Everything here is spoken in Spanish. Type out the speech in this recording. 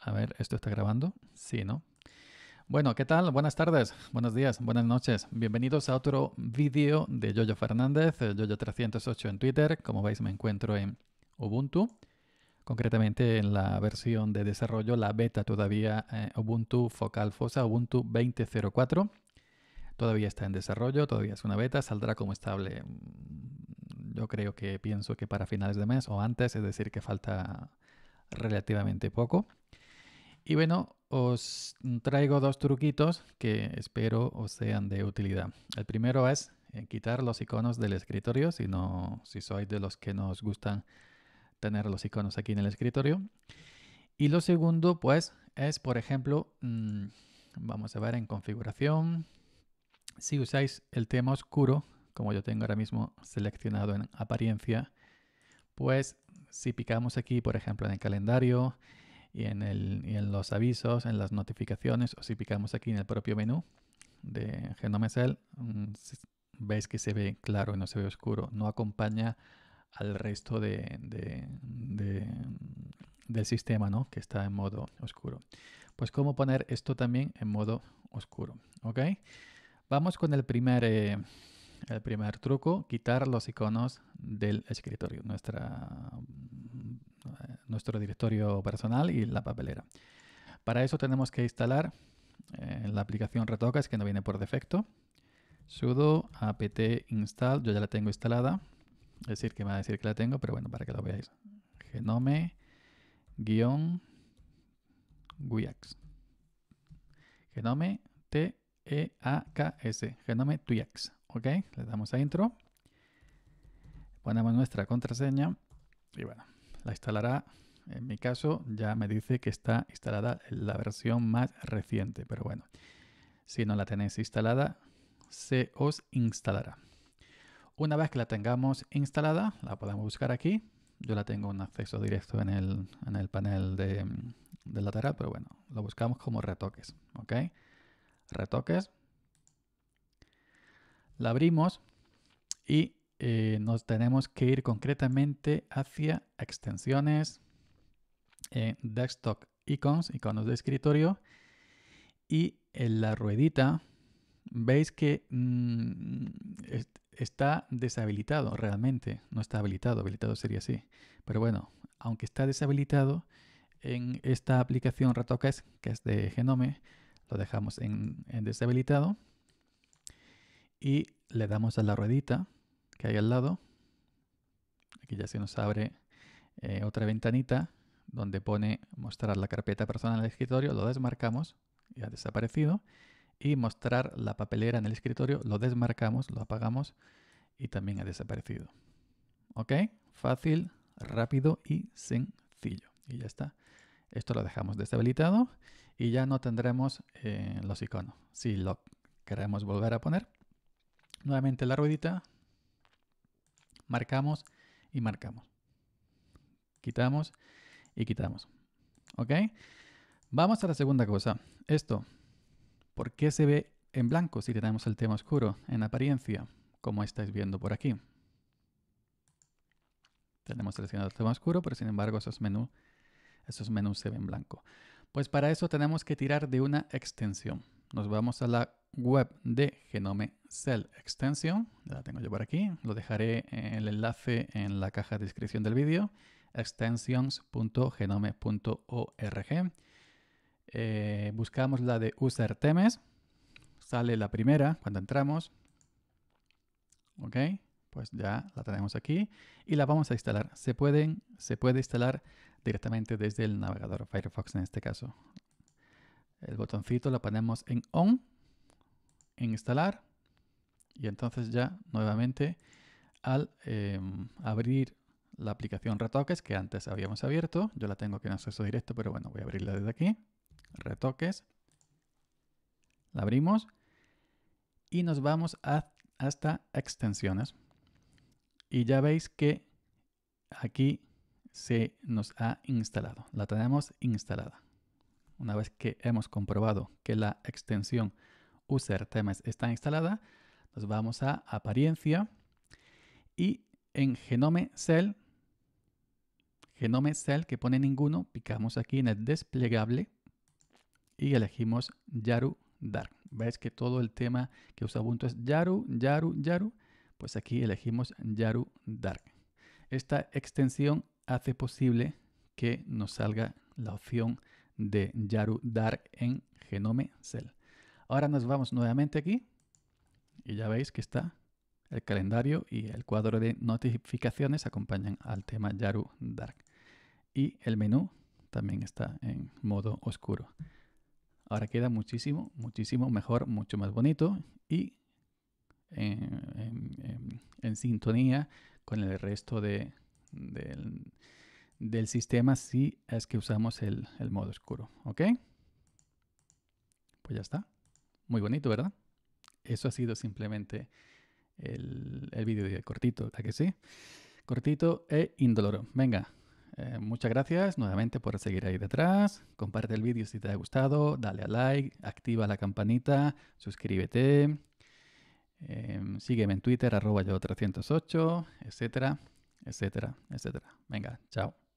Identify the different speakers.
Speaker 1: A ver, ¿esto está grabando? Sí, ¿no? Bueno, ¿qué tal? Buenas tardes, buenos días, buenas noches. Bienvenidos a otro vídeo de Yoyo Fernández, Yoyo308 en Twitter. Como veis, me encuentro en Ubuntu, concretamente en la versión de desarrollo, la beta todavía, eh, Ubuntu Focal Fossa, Ubuntu 20.04. Todavía está en desarrollo, todavía es una beta, saldrá como estable. Mm, yo creo que pienso que para finales de mes o antes, es decir, que falta relativamente poco. Y bueno, os traigo dos truquitos que espero os sean de utilidad. El primero es eh, quitar los iconos del escritorio, si, no, si sois de los que nos gustan tener los iconos aquí en el escritorio. Y lo segundo, pues, es, por ejemplo, mm, vamos a ver en configuración, si usáis el tema oscuro, como yo tengo ahora mismo seleccionado en apariencia, pues si picamos aquí, por ejemplo, en el calendario, y en, el, y en los avisos, en las notificaciones, o si picamos aquí en el propio menú de Genome Cell, mm, veis que se ve claro y no se ve oscuro. No acompaña al resto del sistema, ¿no? Que está en modo oscuro. Pues cómo poner esto también en modo oscuro, ¿ok? Vamos con el primer, eh, el primer truco, quitar los iconos del escritorio. Nuestra nuestro directorio personal y la papelera. Para eso tenemos que instalar eh, la aplicación Retocas que no viene por defecto. sudo apt install, yo ya la tengo instalada, es decir, que me va a decir que la tengo, pero bueno, para que lo veáis. Genome guión Guiax. Genome T-E-A-K-S. Genome Tuyax. ¿Ok? Le damos a intro. Ponemos nuestra contraseña. Y bueno, la instalará. En mi caso ya me dice que está instalada la versión más reciente, pero bueno, si no la tenéis instalada, se os instalará. Una vez que la tengamos instalada, la podemos buscar aquí. Yo la tengo un acceso directo en el, panel de, de, lateral, pero bueno, lo buscamos como retoques, ¿ok? Retoques. La abrimos y eh, nos tenemos que ir concretamente hacia extensiones, eh, desktop icons, iconos de escritorio, y en la ruedita veis que mm, está deshabilitado realmente, no está habilitado, habilitado sería así, pero bueno, aunque está deshabilitado, en esta aplicación ratocas que es de Genome, lo dejamos en deshabilitado y le damos a la ruedita que hay al lado. Aquí ya se nos abre eh, otra ventanita donde pone mostrar la carpeta personal del escritorio, lo desmarcamos, y ha desaparecido, y mostrar la papelera en el escritorio, lo desmarcamos, lo apagamos y también ha desaparecido. ¿Ok? Fácil, rápido y sencillo. Y ya está. Esto lo dejamos deshabilitado y ya no tendremos eh, los iconos. Si lo queremos volver a poner, nuevamente la ruedita, Marcamos y marcamos. Quitamos y quitamos. ¿Ok? Vamos a la segunda cosa. Esto. ¿Por qué se ve en blanco si tenemos el tema oscuro en apariencia? Como estáis viendo por aquí. Tenemos seleccionado el tema oscuro, pero sin embargo esos menús, esos menús se ven en blanco. Pues para eso tenemos que tirar de una extensión. Nos vamos a la web de Genome Cell Extension. La tengo yo por aquí. Lo dejaré el enlace en la caja de descripción del vídeo. extensions.genome.org. Eh, buscamos la de user temes. Sale la primera cuando entramos. Ok, pues ya la tenemos aquí y la vamos a instalar. Se, pueden, se puede instalar directamente desde el navegador Firefox en este caso. El botoncito lo ponemos en On, en Instalar, y entonces ya nuevamente al em, abrir la aplicación Retoques que antes habíamos abierto, yo la tengo aquí en acceso directo, pero bueno, voy a abrirla desde aquí, Retoques, la abrimos y nos vamos hasta Extensiones. Y ya veis que aquí se nos ha instalado, la tenemos instalada. Una vez que hemos comprobado que la extensión user temas está instalada, nos vamos a apariencia y en genome cell, genome cell que pone ninguno, picamos aquí en el desplegable y elegimos Yaru Dark. Veis que todo el tema que usa Ubuntu es Yaru, Yaru, Yaru. Pues aquí elegimos Yaru Dark. Esta extensión hace posible que nos salga la opción de Yaru Dark en Genome Cell. Ahora nos vamos nuevamente aquí y ya veis que está el calendario y el cuadro de notificaciones acompañan al tema Yaru Dark. Y el menú también está en modo oscuro. Ahora queda muchísimo, muchísimo mejor, mucho más bonito y en sintonía con el resto de del, sistema si es que usamos el, modo oscuro. ¿Ok? Pues ya está. Muy bonito, ¿verdad? Eso ha sido simplemente el, vídeo de cortito, ¿a que sí? Cortito e indoloro. Venga, eh, muchas gracias nuevamente por seguir ahí detrás. Comparte el vídeo si te ha gustado, dale a like, activa la campanita, suscríbete, em, sígueme en Twitter, arroba yo 308, etcétera etcétera, etcétera. Venga, chao.